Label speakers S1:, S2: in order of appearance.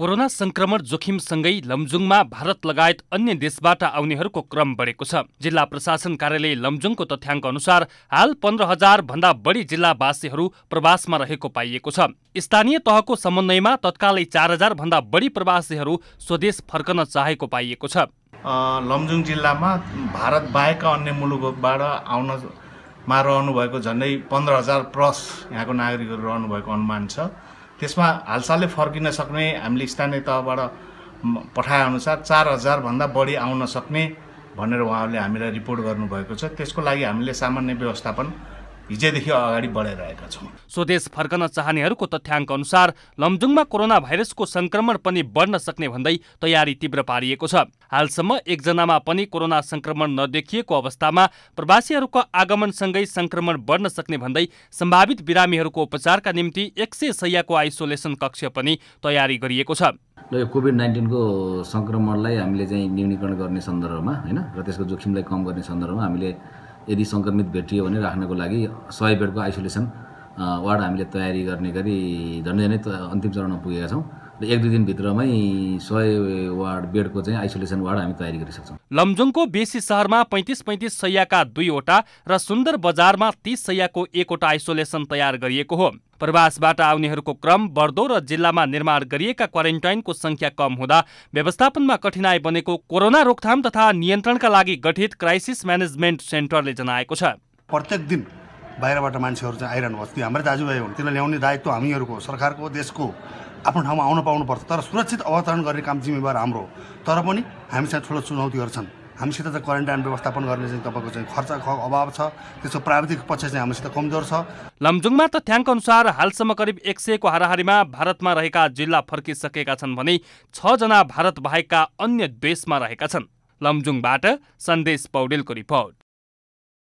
S1: corona संक्रमण जोखिमसँगै लमजुङमा भारत लगायत अन्य देशबाट आउनेहरूको क्रम बढेको छ जिल्ला प्रशासन कार्यालय लमजुङको तथ्याङ्क अनुसार हाल पन्ध्र हजार भन्दा बढी जिल्लावासीहरू प्रवासमा रहेको पाइएको छ स्थानीय तहको समन्वयमा तत्कालै चार हजार भन्दा बढी प्रवासीहरू स्वदेश फर्कन चाहेको पाइएको छ
S2: लमजुङ जिल्लामा भारत बाहेकका अन्य मुलुकबाट आउनमा भएको झन्डै पन्ध्र हजार प्लस यहाँको नागरिकहरू रहनु भएको अनुमान छ त्यसमा हालसालै फर्किन सक्ने हामीले स्थानीय तहबाट पठाएअनुसार चार हजारभन्दा बढी आउन सक्ने भनेर उहाँहरूले हामीलाई रिपोर्ट गर्नुभएको छ त्यसको लागि हामीले सामान्य व्यवस्थापन हिजैदेखि अगाडि बढाइरहेका छौँ
S1: स्वदेश फर्कन चाहनेहरूको तथ्याङ्क अनुसार लमजुङमा कोरोना भाइरसको संक्रमण पनि बढ्न सक्ने भन्दै तयारी तीव्र पारिएको छ हालसम्म एकजनामा पनि कोरोना संक्रमण नदेखिएको अवस्थामा प्रवासीहरूको आगमनसँगै संक्रमण बढ्न सक्ने भन्दै सम्भावित बिरामीहरूको उपचारका निम्ति एक सय सयको आइसोलेसन कक्ष पनि तयारी गरिएको छ
S3: र यो कोभिड नाइन्टिनको सङ्क्रमणलाई हामीले चाहिँ न्यूनीकरण गर्ने सन्दर्भमा होइन र त्यसको जोखिमलाई कम गर्ने सन्दर्भमा हामीले यदि सङ्क्रमित भेटियो भने राख्नको लागि सय बेडको आइसोलेसन वार्ड हामीले तयारी गर्ने गरी झन्डै झन्डै अन्तिम चरणमा पुगेका छौँ र एक दुई दिनभित्रमै सय वार्ड बेडको चाहिँ आइसोलेसन वार्ड हामी तयारी गरिसक्छौँ
S1: लमजुङको बेसी सहरमा पैँतिस पैँतिस सयका दुईवटा र सुन्दर बजारमा तिस सयको एकवटा आइसोलेसन तयार गरिएको हो प्रवासबाट आउनेहरूको क्रम बढ्दो र जिल्लामा निर्माण गरिएका क्वारेन्टाइनको सङ्ख्या कम हुँदा व्यवस्थापनमा कठिनाई बनेको कोरोना रोकथाम तथा नियन्त्रणका लागि गठित क्राइसिस म्यानेजमेन्ट सेन्टरले जनाएको छ प्रत्येक दिन
S4: बाहिरबाट मान्छेहरू चाहिँ आइरहनु भएको हाम्रै दाजुभाइ हुन् तिनीहरूले ल्याउने दायित्व हामीहरूको सरकारको देशको आफ्नो ठाउँमा आउन पाउनुपर्छ तर सुरक्षित अवतरण गर्ने काम जिम्मेवार हाम्रो तर पनि हामीसँग ठुलो चुनौतीहरू छन्
S1: हामीसित त क्वारेन्टाइन व्यवस्थापन गर्ने चाहिँ तपाईँको चाहिँ खर्च अभाव छ त्यसको प्राविधिक पक्ष चाहिँ हामीसित कमजोर छ लमजुङमा तथ्याङ्क अनुसार हालसम्म करिब एक सयको हाराहारीमा भारतमा रहेका जिल्ला फर्किसकेका छन् भने छजना भारत बाहेकका अन्य देशमा रहेका छन् लमजुङबाट सन्देश पौडेलको रिपोर्ट